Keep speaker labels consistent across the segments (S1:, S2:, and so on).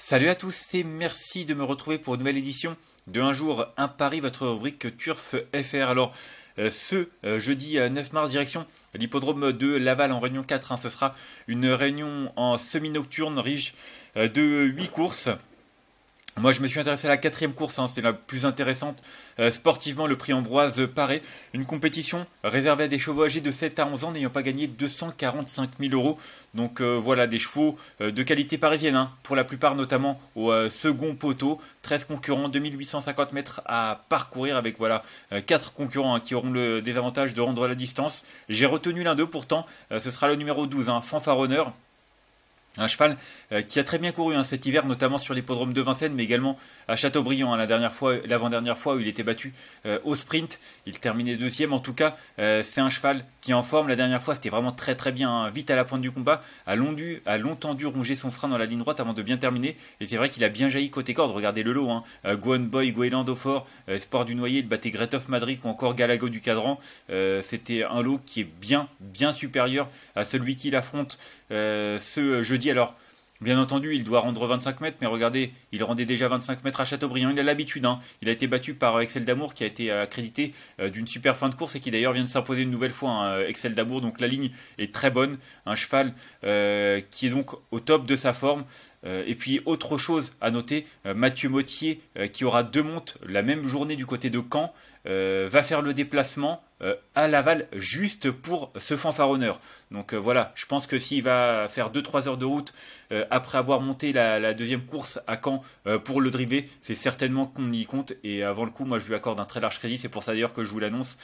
S1: Salut à tous et merci de me retrouver pour une nouvelle édition de Un jour, un pari, votre rubrique Turf FR. Alors, euh, ce euh, jeudi 9 euh, mars, direction l'hippodrome de Laval en réunion 4. Hein, ce sera une réunion en semi-nocturne riche de 8 courses. Moi, je me suis intéressé à la quatrième course, hein, c'est la plus intéressante. Euh, sportivement, le prix Ambroise Paré, une compétition réservée à des chevaux âgés de 7 à 11 ans n'ayant pas gagné 245 000 euros. Donc euh, voilà, des chevaux euh, de qualité parisienne, hein, pour la plupart notamment au second poteau. 13 concurrents, 2850 mètres à parcourir avec voilà 4 concurrents hein, qui auront le désavantage de rendre la distance. J'ai retenu l'un d'eux pourtant, ce sera le numéro 12, un fanfaronneur. Un cheval euh, qui a très bien couru hein, cet hiver, notamment sur l'hippodrome de Vincennes, mais également à Châteaubriand, hein, la dernière fois, l'avant-dernière fois où il était battu euh, au sprint. Il terminait deuxième. En tout cas, euh, c'est un cheval qui est en forme. La dernière fois, c'était vraiment très très bien. Hein, vite à la pointe du combat, a, long a longtemps dû ronger son frein dans la ligne droite avant de bien terminer. Et c'est vrai qu'il a bien jailli côté corde. Regardez le lot. Hein. Boy, Goéland au fort, Espoir du Noyer, de battait Gretoff Madrid ou encore Galago du Cadran. c'était un lot qui est bien bien supérieur à celui qu'il affronte ce jeudi alors, bien entendu, il doit rendre 25 mètres, mais regardez, il rendait déjà 25 mètres à Châteaubriand, il a l'habitude. Hein. Il a été battu par euh, Excel d'Amour qui a été euh, accrédité euh, d'une super fin de course et qui d'ailleurs vient de s'imposer une nouvelle fois. Hein, Excel d'Amour, donc la ligne est très bonne, un cheval qui est donc au top de sa forme. Euh, et puis autre chose à noter, euh, Mathieu Mottier euh, qui aura deux montes la même journée du côté de Caen va faire le déplacement à Laval juste pour ce fanfaronneur. Donc voilà, je pense que s'il va faire 2-3 heures de route après avoir monté la, deuxième course à Caen pour le driver, c'est certainement qu'on y compte. Et avant le coup, moi je lui accorde un très large crédit. C'est pour ça d'ailleurs que je vous l'annonce.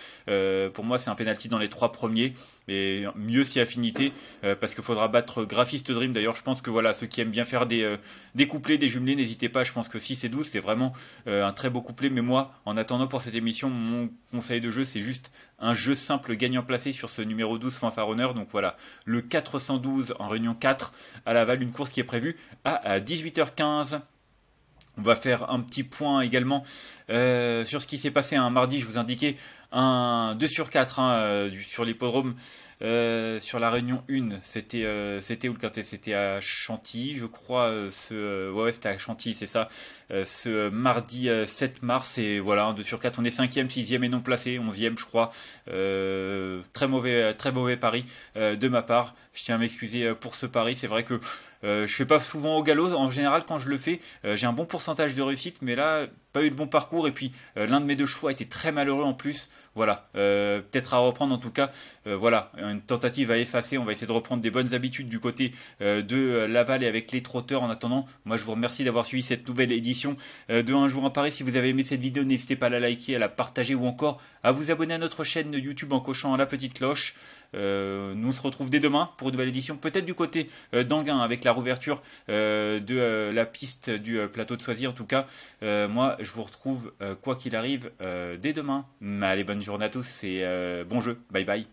S1: pour moi, c'est un pénalty dans les trois premiers mais mieux si affinité parce qu'il faudra battre Graphiste Dream. D'ailleurs, je pense que voilà, ceux qui aiment bien faire euh, des, couplets, des jumelés, n'hésitez pas. Je pense que 6 et 12, c'est vraiment euh, un très beau couplet. Mais moi, en attendant pour cette émission, mon conseil de jeu, c'est juste un jeu simple gagnant placé sur ce numéro 12 fanfaronneur. Donc voilà, le 412 en réunion 4 à Laval, une course qui est prévue à 18h15. On va faire un petit point également euh, sur ce qui s'est passé un hein. mardi. Je vous indiquais un 2 sur 4 hein, euh, sur l'hippodrome. Euh, sur la Réunion 1, euh, c'était où le C'était à Chantilly, je crois. ce ouais, c'était à Chantilly, c'est ça. ce mardi 7 mars et voilà, 2 sur 4, on est 5e, 6e et non placé, 11e je crois. très mauvais très mauvais pari de ma part. Je tiens à m'excuser pour ce pari, c'est vrai que je fais pas souvent au galop en général quand je le fais, j'ai un bon pourcentage de réussite mais là pas eu de bon parcours. Et puis euh, l'un de mes deux chevaux a été très malheureux en plus. Voilà, euh, peut-être à reprendre en tout cas. Euh, voilà, une tentative à effacer. On va essayer de reprendre des bonnes habitudes du côté de Laval et avec les trotteurs. En attendant, moi je vous remercie d'avoir suivi cette nouvelle édition de Un jour en Paris. Si vous avez aimé cette vidéo, n'hésitez pas à la liker, à la partager ou encore à vous abonner à notre chaîne YouTube en cochant la petite cloche. nous on se retrouve dès demain pour une nouvelle édition, peut-être du côté avec la rouverture de la piste du plateau de Soisy. En tout cas, moi je vous retrouve, euh, quoi qu'il arrive, euh, dès demain. Allez, bonne journée à tous et euh, bon jeu. Bye bye.